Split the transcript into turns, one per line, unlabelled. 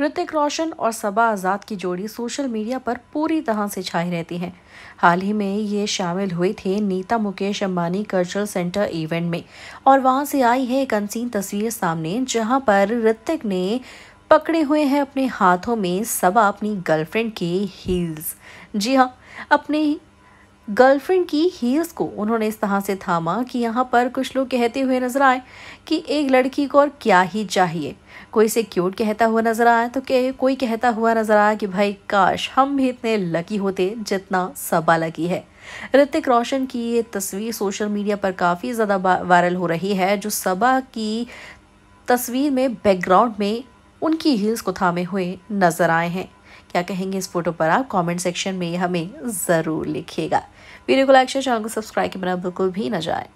ऋतिक रोशन और सबा आज़ाद की जोड़ी सोशल मीडिया पर पूरी तरह से छाई रहती है हाल ही में ये शामिल हुए थे Nita Mukesh Ambani cultural centre event में और वहाँ से आई है एक अनसीन तस्वीर सामने जहाँ पर ऋतिक ने पकड़े हुए हैं अपने हाथों में सबा अपनी गर्लफ्रेंड के हील्स जी हाँ अपने गर्लफ्रेंड की हील्स को उन्होंने इस तरह से थामा कि यहाँ पर कुछ लोग कहते हुए नजर आए कि एक लड़की को और क्या ही चाहिए कोई से क्यूट कहता हुआ नजर आया तो कोई कहता हुआ नजर आया कि भाई काश हम भी इतने लकी होते जितना सबा लकी है ऋतिक रोशन की ये तस्वीर सोशल मीडिया पर काफ़ी ज़्यादा वायरल हो रही है जो सबा की तस्वीर में बैकग्राउंड में उनकी हील्स को थामे हुए नजर आए हैं क्या कहेंगे इस फोटो पर आप कमेंट सेक्शन में हमें ज़रूर लिखिएगा वीडियो को लाइक शेयर चैनल को सब्सक्राइब करना बिल्कुल भी ना जाए